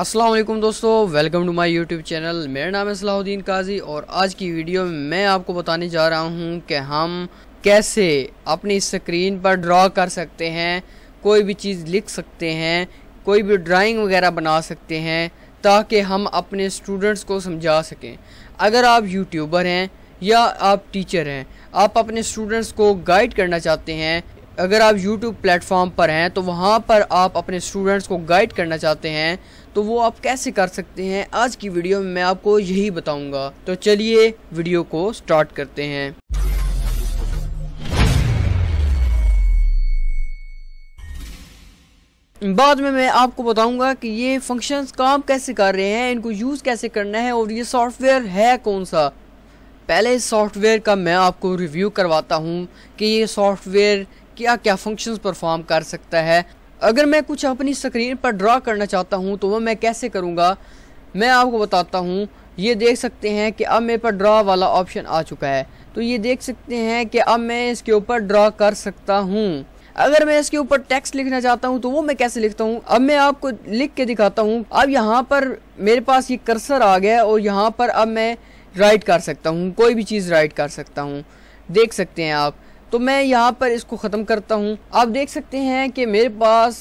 असलम दोस्तों welcome to my YouTube channel मेरा नाम है सलाहुद्दीन काजी और आज की वीडियो में मैं आपको बताने जा रहा हूँ कि हम कैसे अपनी स्क्रीन पर ड्रा कर सकते हैं कोई भी चीज़ लिख सकते हैं कोई भी ड्राइंग वगैरह बना सकते हैं ताकि हम अपने स्टूडेंट्स को समझा सकें अगर आप यूट्यूबर हैं या आप टीचर हैं आप अपने स्टूडेंट्स को गाइड करना चाहते हैं अगर आप यूट्यूब प्लेटफॉर्म पर हैं तो वहाँ पर आप अपने स्टूडेंट्स को गाइड करना चाहते हैं तो वो आप कैसे कर सकते हैं आज की वीडियो में मैं आपको यही बताऊंगा तो चलिए वीडियो को स्टार्ट करते हैं बाद में मैं आपको बताऊंगा कि ये फंक्शंस काम कैसे कर रहे हैं इनको यूज़ कैसे करना है और ये सॉफ्टवेयर है कौन सा पहले इस सॉफ्टवेयर का मैं आपको रिव्यू करवाता हूँ कि ये सॉफ्टवेयर क्या क्या फंक्शंस परफॉर्म कर सकता है अगर मैं कुछ अपनी स्क्रीन पर ड्रा करना चाहता हूँ तो वह मैं कैसे करूँगा मैं आपको बताता हूँ ये देख सकते हैं कि अब मेरे पर ड्रा वाला ऑप्शन आ चुका है तो ये देख सकते हैं कि अब मैं इसके ऊपर ड्रा कर सकता हूँ अगर मैं इसके ऊपर टेक्स्ट लिखना चाहता हूँ तो वो मैं कैसे लिखता हूँ अब मैं आपको लिख के दिखाता हूँ अब यहाँ पर मेरे पास ये कर्सर आ गया और यहाँ पर अब मैं राइट कर सकता हूँ कोई भी चीज़ राइट कर सकता हूँ देख सकते हैं आप तो मैं यहाँ पर इसको ख़त्म करता हूँ आप देख सकते हैं कि मेरे पास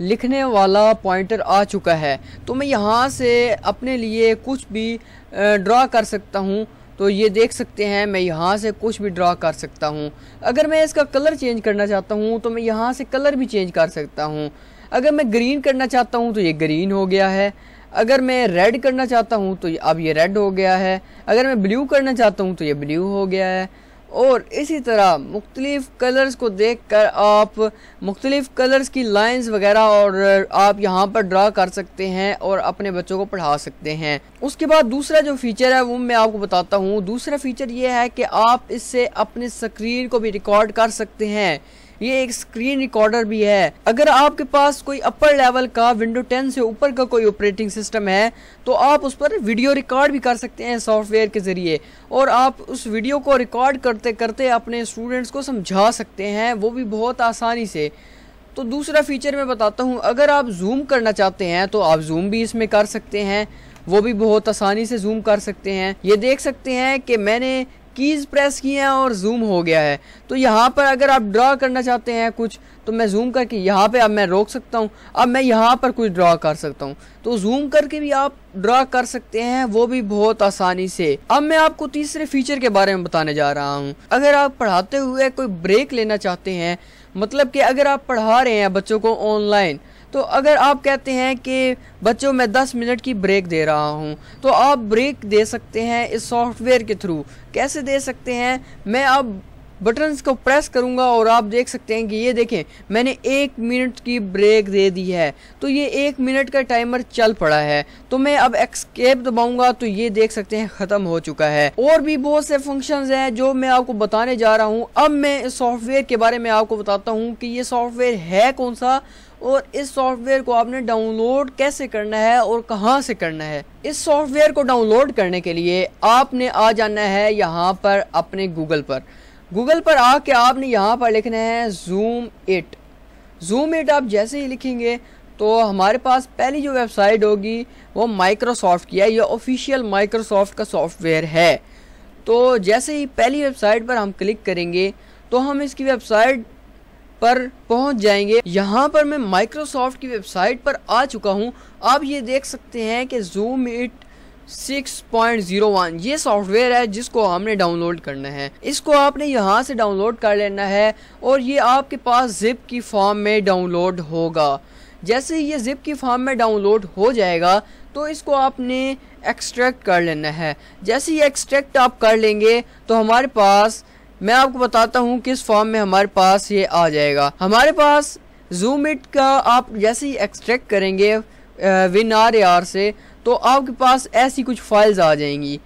लिखने वाला पॉइंटर आ चुका है तो मैं यहाँ से अपने लिए कुछ भी ड्रा कर सकता हूँ तो ये देख सकते हैं मैं यहाँ से कुछ भी ड्रा कर सकता हूँ अगर मैं इसका कलर चेंज करना चाहता हूँ तो मैं यहाँ से कलर भी चेंज कर सकता हूँ अगर मैं ग्रीन करना चाहता हूँ तो ये ग्रीन हो गया है अगर मैं रेड करना चाहता हूँ तो अब ये रेड हो गया है अगर मैं ब्लू करना चाहता हूँ तो ये ब्लू हो गया है और इसी तरह मुख्तलिफ़ कलर्स को देख कर आप मुख्तलिफ़ कलर्स की लाइंस वगैरह और आप यहाँ पर ड्रा कर सकते हैं और अपने बच्चों को पढ़ा सकते हैं उसके बाद दूसरा जो फीचर है वो मैं आपको बताता हूँ दूसरा फीचर ये है कि आप इससे अपने स्क्रीन को भी रिकॉर्ड कर सकते हैं ये एक स्क्रीन रिकॉर्डर भी है अगर आपके पास कोई अपर लेवल का विंडो 10 से ऊपर का कोई ऑपरेटिंग सिस्टम है तो आप उस पर वीडियो रिकॉर्ड भी कर सकते हैं सॉफ्टवेयर के ज़रिए और आप उस वीडियो को रिकॉर्ड करते करते अपने स्टूडेंट्स को समझा सकते हैं वो भी बहुत आसानी से तो दूसरा फीचर मैं बताता हूँ अगर आप जूम करना चाहते हैं तो आप जूम भी इसमें कर सकते हैं वो भी बहुत आसानी से जूम कर सकते हैं ये देख सकते हैं कि मैंने कीज़ प्रेस किए हैं और जूम हो गया है तो यहाँ पर अगर आप ड्रा करना चाहते हैं कुछ तो मैं जूम करके यहाँ पे अब मैं रोक सकता हूँ अब मैं यहाँ पर कुछ ड्रा कर सकता हूँ तो जूम करके भी आप ड्रा कर सकते हैं वो भी बहुत आसानी से अब मैं आपको तीसरे फीचर के बारे में बताने जा रहा हूँ अगर आप पढ़ाते हुए कोई ब्रेक लेना चाहते हैं मतलब कि अगर आप पढ़ा रहे हैं बच्चों को ऑनलाइन तो अगर आप कहते हैं कि बच्चों मैं 10 मिनट की ब्रेक दे रहा हूँ तो आप ब्रेक दे सकते हैं इस सॉफ्टवेयर के थ्रू कैसे दे सकते हैं मैं अब बटन्स को प्रेस करूंगा और आप देख सकते हैं कि ये देखें मैंने एक मिनट की ब्रेक दे दी है तो ये एक मिनट का टाइमर चल पड़ा है तो मैं अब एक्सकेप दबाऊंगा तो ये देख सकते हैं ख़त्म हो चुका है और भी बहुत से फंक्शंस हैं जो मैं आपको बताने जा रहा हूँ अब मैं इस सॉफ्टवेयर के बारे में आपको बताता हूँ कि ये सॉफ्टवेयर है कौन सा और इस सॉफ्टवेयर को आपने डाउनलोड कैसे करना है और कहाँ से करना है इस सॉफ्टवेयर को डाउनलोड करने के लिए आपने आ जाना है यहाँ पर अपने गूगल पर गूगल पर आके आपने यहाँ पर लिखना है जूम इट जूम इट आप जैसे ही लिखेंगे तो हमारे पास पहली जो वेबसाइट होगी वो माइक्रोसॉफ्ट की है ये ऑफिशियल माइक्रोसॉफ्ट का सॉफ्टवेयर है तो जैसे ही पहली वेबसाइट पर हम क्लिक करेंगे तो हम इसकी वेबसाइट पर पहुंच जाएंगे यहाँ पर मैं माइक्रोसॉफ्ट की वेबसाइट पर आ चुका हूँ आप ये देख सकते हैं कि जूम इट 6.01 ये सॉफ्टवेयर है जिसको हमने डाउनलोड करना है इसको आपने यहाँ से डाउनलोड कर लेना है और ये आपके पास जिप की फॉर्म में डाउनलोड होगा जैसे ये जिप की फॉर्म में डाउनलोड हो जाएगा तो इसको आपने एक्सट्रैक्ट कर लेना है जैसे ये एक्सट्रैक्ट आप कर लेंगे तो हमारे पास मैं आपको बताता हूँ किस फॉर्म में हमारे पास ये आ जाएगा हमारे पास जूम इट का आप जैसे ही एक्सट्रैक्ट करेंगे विन आर आर से तो आपके पास ऐसी कुछ फाइल्स आ जाएंगी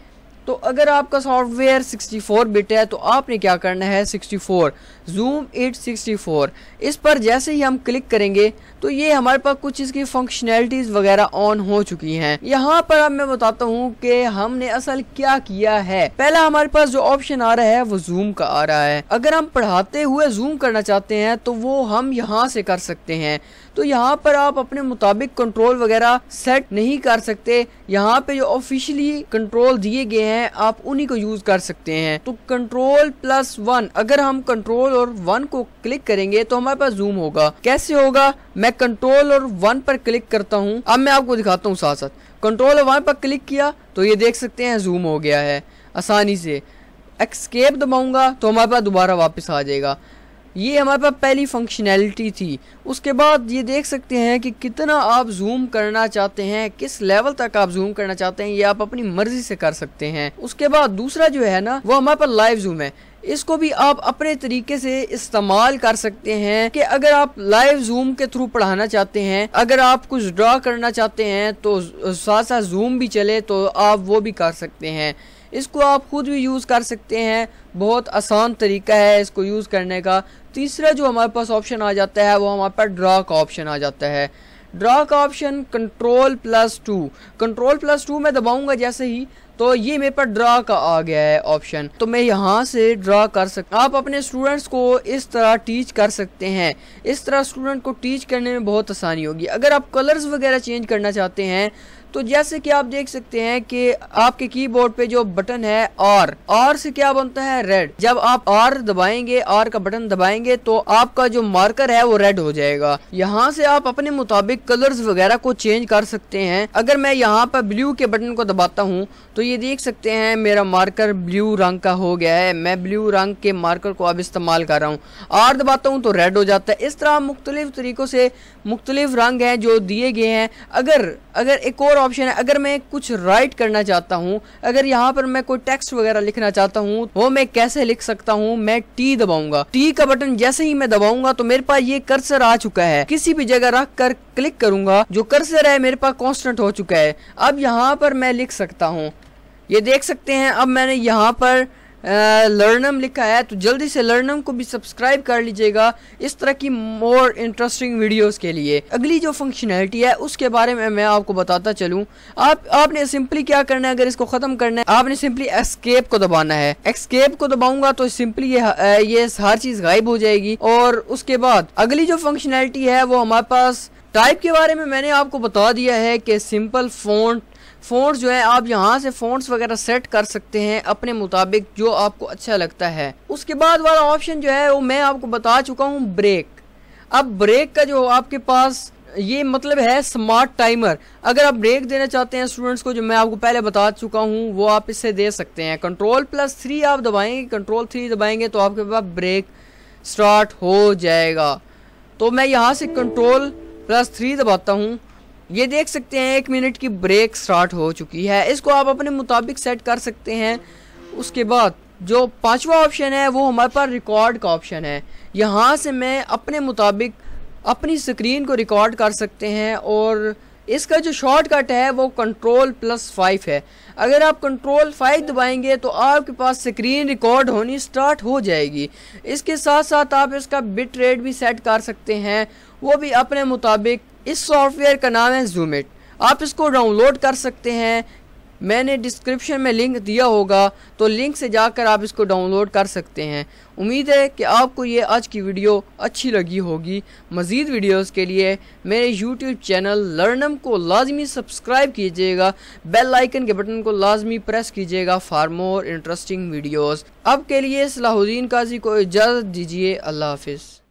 तो अगर आपका सॉफ्टवेयर 64 बिट है तो आपने क्या करना है 64 जूम 864 इस पर जैसे ही हम क्लिक करेंगे तो ये हमारे पास कुछ इसकी फंक्शनैलिटीज़ वगैरह ऑन हो चुकी हैं यहाँ पर अब मैं बताता हूँ कि हमने असल क्या किया है पहला हमारे पास जो ऑप्शन आ रहा है वो जूम का आ रहा है अगर हम पढ़ाते हुए जूम करना चाहते हैं तो वो हम यहाँ से कर सकते हैं तो यहाँ पर आप अपने मुताबिक कंट्रोल वगैरह सेट नहीं कर सकते यहाँ पे जो ऑफिशियली कंट्रोल दिए गए हैं आप उन्हीं को यूज कर सकते हैं तो कंट्रोल प्लस वन अगर हम कंट्रोल और वन को क्लिक करेंगे तो हमारे पास जूम होगा कैसे होगा मैं कंट्रोल और वन पर क्लिक करता हूँ अब मैं आपको दिखाता हूँ साथ साथ कंट्रोल और वन पर क्लिक किया तो ये देख सकते हैं जूम हो गया है आसानी से एक्सकेप दबाऊंगा तो हमारे पास दोबारा वापस आ जाएगा ये हमारे पास पहली फंक्शनैलिटी थी उसके बाद ये देख सकते हैं कि कितना आप जूम करना चाहते हैं किस लेवल तक आप जूम करना चाहते हैं ये आप अपनी मर्जी से कर सकते हैं उसके बाद दूसरा जो है ना वो हमारे पास लाइव जूम है इसको भी आप अपने तरीके से इस्तेमाल कर सकते हैं कि अगर आप लाइव जूम के थ्रू पढ़ाना चाहते हैं अगर आप कुछ ड्रा करना चाहते हैं तो साथ साथ जूम भी चले तो आप वो भी कर सकते हैं इसको आप खुद भी यूज़ कर सकते हैं बहुत आसान तरीका है इसको यूज़ करने का तीसरा जो हमारे पास ऑप्शन आ जाता है वो हमारे पास ड्रा का ऑप्शन आ जाता है ड्रा का option control plus two control plus two में दबाऊंगा जैसे ही तो ये मेरे पास ड्रा का आ गया है ऑप्शन तो मैं यहाँ से ड्रा कर सकता आप अपने स्टूडेंट्स को इस तरह टीच कर सकते हैं इस तरह स्टूडेंट को टीच करने में बहुत आसानी होगी अगर आप कलर्स वगैरह चेंज करना चाहते हैं तो जैसे कि आप देख सकते हैं कि आपके कीबोर्ड पे जो बटन है और और से क्या बनता है रेड जब आप और दबाएंगे और का बटन दबाएंगे तो आपका जो मार्कर है वो रेड हो जाएगा यहाँ से आप अपने मुताबिक कलर्स वगैरह को चेंज कर सकते हैं अगर मैं यहाँ पर ब्लू के बटन को दबाता हूँ तो ये देख सकते हैं मेरा मार्कर ब्लू रंग का हो गया है मैं ब्लू रंग के मार्कर को अब इस्तेमाल कर रहा हूँ आर दबाता हूँ तो रेड हो जाता है इस तरह मुख्तलिफ तरीक़ों से मुख्तलिफ रंग हैं जो दिए गए हैं अगर अगर एक और ऑप्शन है अगर मैं कुछ राइट करना चाहता हूँ अगर यहाँ पर मैं कोई टेक्स्ट वगैरह लिखना चाहता हूँ वो मैं कैसे लिख सकता हूँ मैं टी दबाऊंगा टी का बटन जैसे ही मैं दबाऊंगा तो मेरे पास ये कर्सर आ चुका है किसी भी जगह रख कर क्लिक करूंगा जो कर्सर है मेरे पास कॉन्स्टेंट हो चुका है अब यहाँ पर मैं लिख सकता हूँ ये देख सकते हैं अब मैंने यहाँ पर लर्नम लिखा है तो जल्दी से लर्नम को भी सब्सक्राइब कर लीजिएगा इस तरह की मोर इंटरेस्टिंग वीडियोस के लिए अगली जो फंक्शनैलिटी है उसके बारे में मैं आपको बताता चलूँ आप आपने सिंपली क्या करना है अगर इसको ख़त्म करना है आपने सिंपली एस्केप को दबाना है एक्सकेप को दबाऊंगा तो सिंपली ये ये हर चीज़ गायब हो जाएगी और उसके बाद अगली जो फंक्शनैलिटी है वो हमारे पास टाइप के बारे में मैंने आपको बता दिया है कि सिंपल फोन फ़ोन्स जो है आप यहाँ से फ़ोन्स वगैरह सेट कर सकते हैं अपने मुताबिक जो आपको अच्छा लगता है उसके बाद वाला ऑप्शन जो है वो मैं आपको बता चुका हूँ ब्रेक अब ब्रेक का जो आपके पास ये मतलब है स्मार्ट टाइमर अगर आप ब्रेक देना चाहते हैं स्टूडेंट्स को जो मैं आपको पहले बता चुका हूँ वो आप इससे दे सकते हैं कंट्रोल प्लस थ्री आप दबाएंगे कंट्रोल थ्री दबाएंगे तो आपके पास ब्रेक स्टार्ट हो जाएगा तो मैं यहाँ से कंट्रोल प्लस थ्री दबाता हूँ ये देख सकते हैं एक मिनट की ब्रेक स्टार्ट हो चुकी है इसको आप अपने मुताबिक सेट कर सकते हैं उसके बाद जो पांचवा ऑप्शन है वो हमारे पास रिकॉर्ड का ऑप्शन है यहाँ से मैं अपने मुताबिक अपनी स्क्रीन को रिकॉर्ड कर सकते हैं और इसका जो शॉर्टकट है वो कंट्रोल प्लस फाइव है अगर आप कंट्रोल फाइव दबाएंगे तो आपके पास स्क्रीन रिकॉर्ड होनी स्टार्ट हो जाएगी इसके साथ साथ आप इसका बिट रेट भी सेट कर सकते हैं वो भी अपने मुताबिक इस सॉफ्टवेयर का नाम है जूमेट आप इसको डाउनलोड कर सकते हैं मैंने डिस्क्रिप्शन में लिंक दिया होगा तो लिंक से जाकर आप इसको डाउनलोड कर सकते हैं उम्मीद है कि आपको ये आज की वीडियो अच्छी लगी होगी मज़ीद वीडियोस के लिए मेरे यूट्यूब चैनल लर्नम को लाजमी सब्सक्राइब कीजिएगा बेल आइकन के बटन को लाजमी प्रेस कीजिएगा फॉर मोर इंटरेस्टिंग वीडियोज़ अब के लिए सलाहुद्दीन काजी को इजाज़त दीजिए अल्लाह हाफिज़